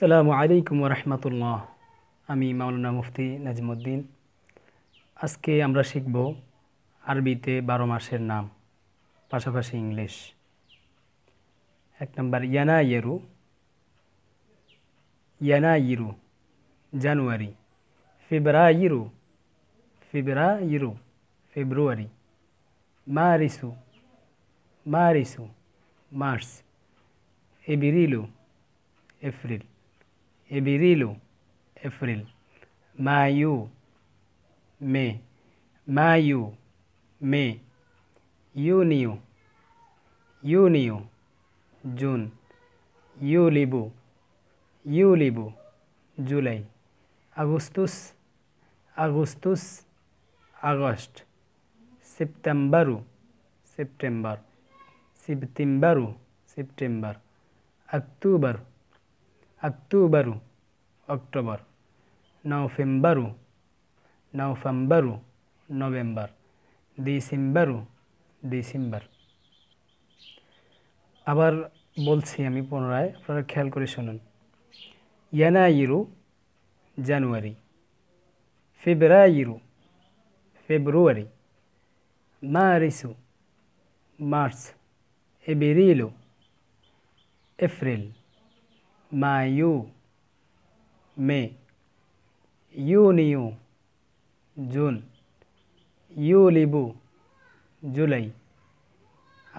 আসসালামু আলাইকুম রহমতুল্লাহ আমি মাওলানা মুফতি নাজিমুদ্দিন আজকে আমরা শিখব আরবিতে বারো মাসের নাম পাশাপাশি ইংলিশ এক নম্বর ইয়ানা ইয়েরু ইয়ানা ইরু জানুয়ারি ফেব্রাইরু ফেব্রাইরু ফেব্রুয়ারি মারিসু মারিসু মার্চ এবিরিলু এপ্রিল एबरीलो अप्रैल मायू मई मायू मई यूनियो यूनियो जून यूलिबो यूलिबो जुलाई अगस्तुस अगस्तुस अगस्त सितंबरु सितंबर सितंबरु सितंबर अक्टूबर আক্টোবারু অক্টোবর নভেম্বরু নভেম্বরু নভেম্বর ডিসেম্বরু ডিসেম্বর আবার বলছি আমি পুনরায় আপনারা খেয়াল করে শুনুন ইয়ানাইরু জানুয়ারি ফেব্রুয়ারিরু ফেব্রুয়ারি মারিসু মার্চ এবেরিলু এপ্রিল मायू मे यूनियो जून यूलिबू जुलाई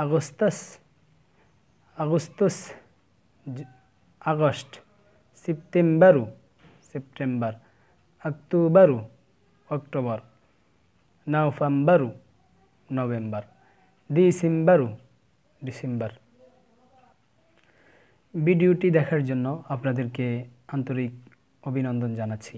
अगस्तस अगस्तस अगस्त सितंबरु सितंबर अक्टूबरु अक्टूबर नवंबरु नवंबर दिसंबरु दिसंबर ভিডিওটি দেখার জন্য আপনাদেরকে আন্তরিক অভিনন্দন জানাচ্ছি